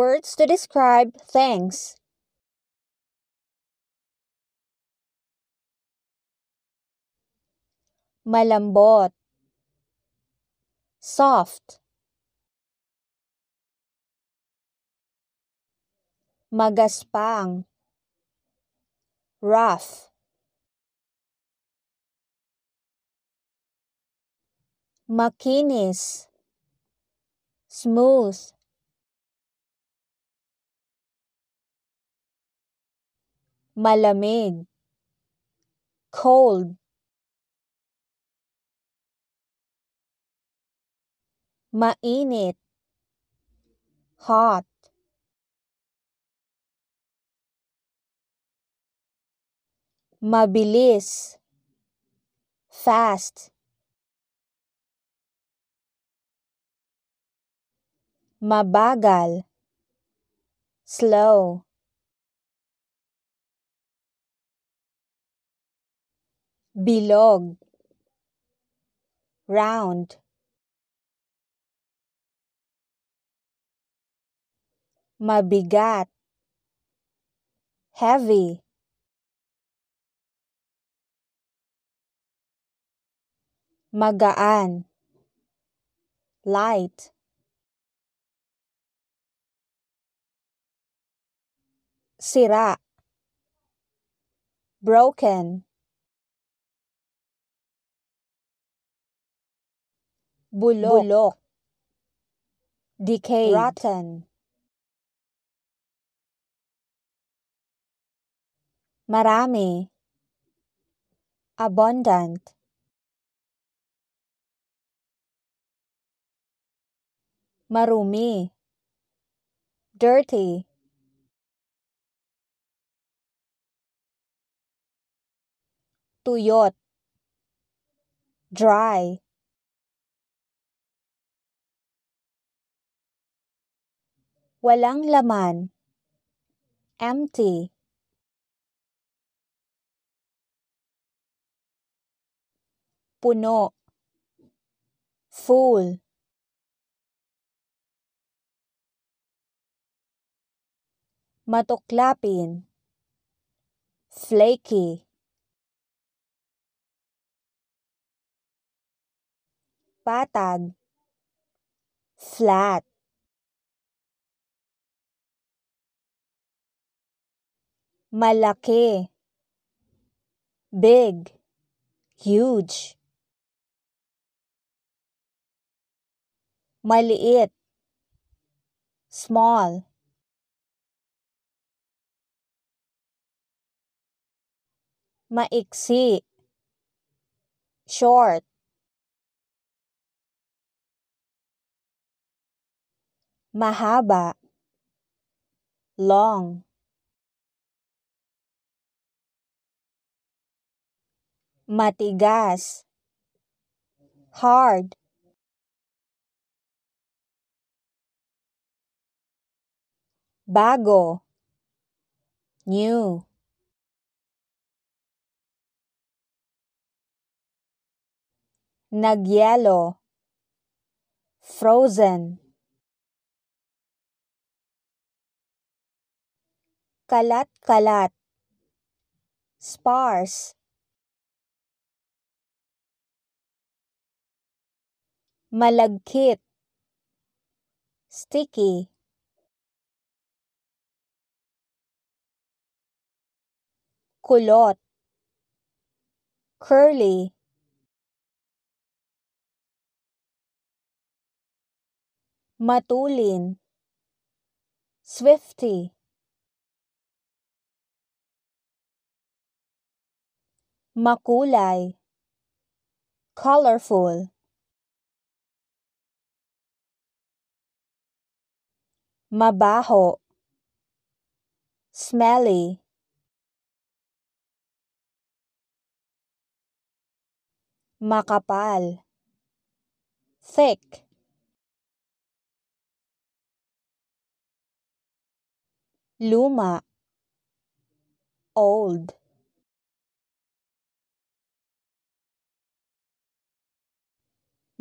Words to describe things. Malambot. Soft. Magaspang. Rough. Makinis. Smooth. malamig cold mainit hot mabilis fast mabagal slow bilog round mabigat heavy magaan light sira broken bulok, bulok decayed, rotten, marami, abundant, marumi, dirty, tuyot, dry, Walang laman. Empty. Puno. Full. Matuklapin. Flaky. Patag. Flat. malaki big huge maliit small maiksi short mahaba long matigas hard bago new nagyelo frozen kalat-kalat sparse malagkit, sticky, kulot, curly, matulin, swifty, makulay, colorful. mabaho smelly makapal thick luma old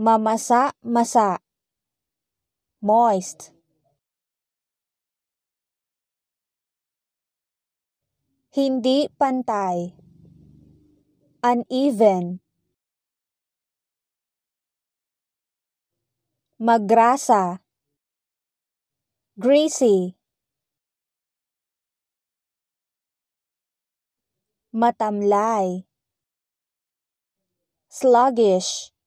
mamasa masa moist Hindi pantay. Uneven. Magrasa. Greasy. Matamlay. Sluggish.